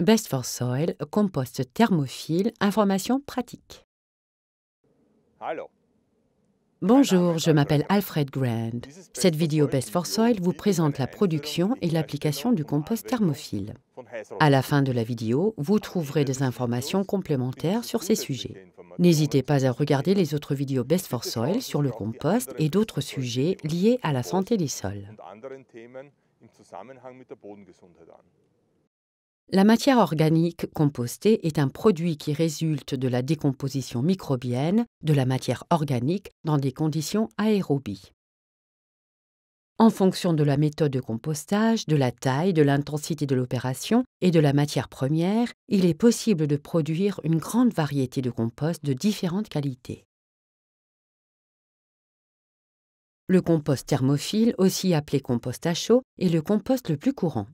Best for Soil, compost thermophile, information pratique. Bonjour, je m'appelle Alfred Grand. Cette vidéo Best for Soil vous présente la production et l'application du compost thermophile. À la fin de la vidéo, vous trouverez des informations complémentaires sur ces sujets. N'hésitez pas à regarder les autres vidéos Best for Soil sur le compost et d'autres sujets liés à la santé des sols. La matière organique compostée est un produit qui résulte de la décomposition microbienne de la matière organique dans des conditions aérobies. En fonction de la méthode de compostage, de la taille, de l'intensité de l'opération et de la matière première, il est possible de produire une grande variété de compost de différentes qualités. Le compost thermophile, aussi appelé compost à chaud, est le compost le plus courant.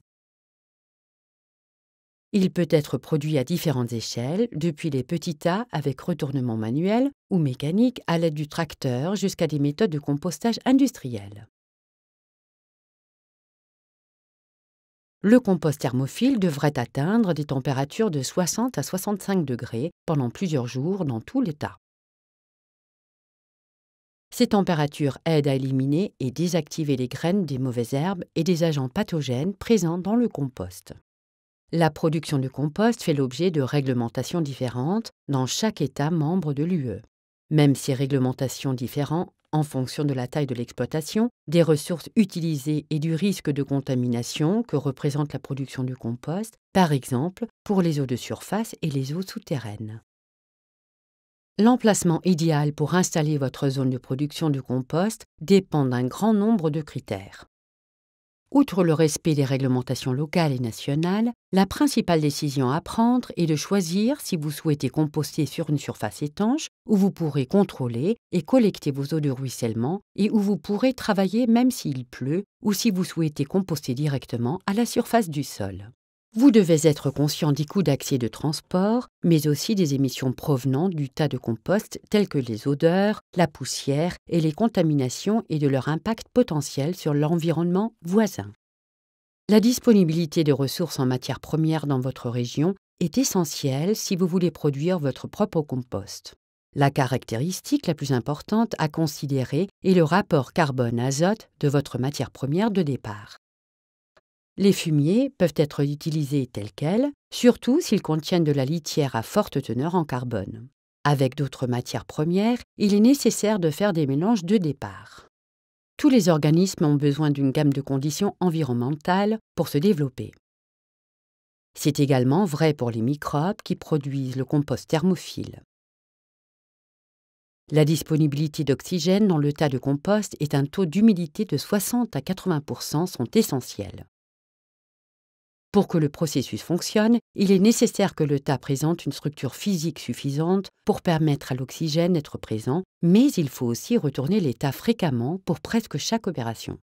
Il peut être produit à différentes échelles, depuis les petits tas avec retournement manuel ou mécanique à l'aide du tracteur jusqu'à des méthodes de compostage industriel Le compost thermophile devrait atteindre des températures de 60 à 65 degrés pendant plusieurs jours dans tout l'état. Ces températures aident à éliminer et désactiver les graines des mauvaises herbes et des agents pathogènes présents dans le compost. La production du compost fait l'objet de réglementations différentes dans chaque État membre de l'UE. Même ces réglementations différentes en fonction de la taille de l'exploitation, des ressources utilisées et du risque de contamination que représente la production du compost, par exemple pour les eaux de surface et les eaux souterraines. L'emplacement idéal pour installer votre zone de production de compost dépend d'un grand nombre de critères. Outre le respect des réglementations locales et nationales, la principale décision à prendre est de choisir si vous souhaitez composter sur une surface étanche où vous pourrez contrôler et collecter vos eaux de ruissellement et où vous pourrez travailler même s'il pleut ou si vous souhaitez composter directement à la surface du sol. Vous devez être conscient des coûts d'accès de transport, mais aussi des émissions provenant du tas de compost tels que les odeurs, la poussière et les contaminations et de leur impact potentiel sur l'environnement voisin. La disponibilité de ressources en matière première dans votre région est essentielle si vous voulez produire votre propre compost. La caractéristique la plus importante à considérer est le rapport carbone-azote de votre matière première de départ. Les fumiers peuvent être utilisés tels quels, surtout s'ils contiennent de la litière à forte teneur en carbone. Avec d'autres matières premières, il est nécessaire de faire des mélanges de départ. Tous les organismes ont besoin d'une gamme de conditions environnementales pour se développer. C'est également vrai pour les microbes qui produisent le compost thermophile. La disponibilité d'oxygène dans le tas de compost et un taux d'humidité de 60 à 80 sont essentiels. Pour que le processus fonctionne, il est nécessaire que le tas présente une structure physique suffisante pour permettre à l'oxygène d'être présent, mais il faut aussi retourner l'état tas fréquemment pour presque chaque opération.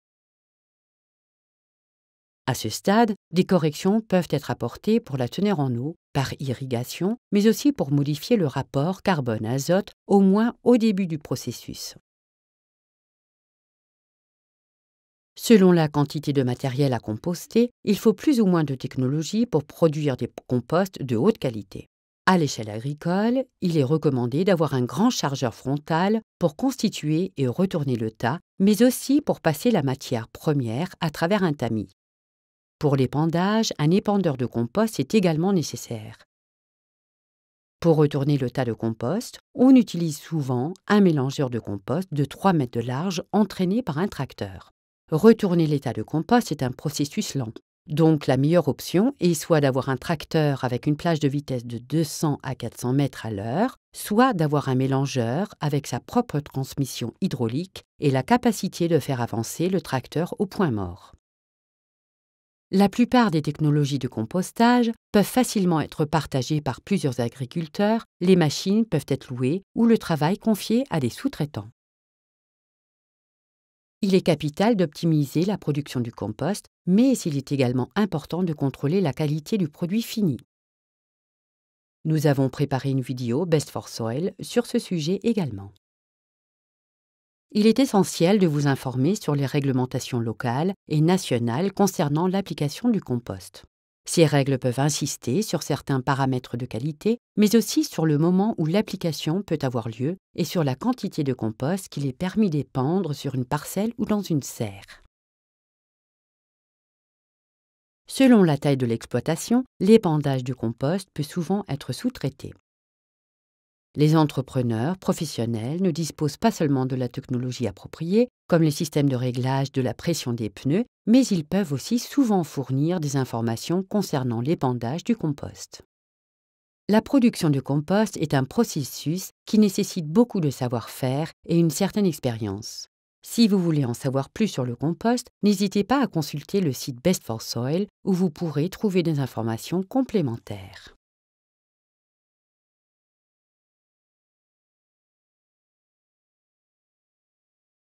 À ce stade, des corrections peuvent être apportées pour la tenir en eau, par irrigation, mais aussi pour modifier le rapport carbone-azote, au moins au début du processus. Selon la quantité de matériel à composter, il faut plus ou moins de technologie pour produire des composts de haute qualité. À l'échelle agricole, il est recommandé d'avoir un grand chargeur frontal pour constituer et retourner le tas, mais aussi pour passer la matière première à travers un tamis. Pour l'épandage, un épandeur de compost est également nécessaire. Pour retourner le tas de compost, on utilise souvent un mélangeur de compost de 3 mètres de large entraîné par un tracteur. Retourner l'état de compost est un processus lent. Donc la meilleure option est soit d'avoir un tracteur avec une plage de vitesse de 200 à 400 mètres à l'heure, soit d'avoir un mélangeur avec sa propre transmission hydraulique et la capacité de faire avancer le tracteur au point mort. La plupart des technologies de compostage peuvent facilement être partagées par plusieurs agriculteurs, les machines peuvent être louées ou le travail confié à des sous-traitants. Il est capital d'optimiser la production du compost, mais il est également important de contrôler la qualité du produit fini. Nous avons préparé une vidéo Best for Soil sur ce sujet également. Il est essentiel de vous informer sur les réglementations locales et nationales concernant l'application du compost. Ces règles peuvent insister sur certains paramètres de qualité, mais aussi sur le moment où l'application peut avoir lieu et sur la quantité de compost qu'il est permis d'épandre sur une parcelle ou dans une serre. Selon la taille de l'exploitation, l'épandage du compost peut souvent être sous-traité. Les entrepreneurs professionnels ne disposent pas seulement de la technologie appropriée, comme les systèmes de réglage de la pression des pneus, mais ils peuvent aussi souvent fournir des informations concernant l'épandage du compost. La production de compost est un processus qui nécessite beaucoup de savoir-faire et une certaine expérience. Si vous voulez en savoir plus sur le compost, n'hésitez pas à consulter le site Best for Soil où vous pourrez trouver des informations complémentaires.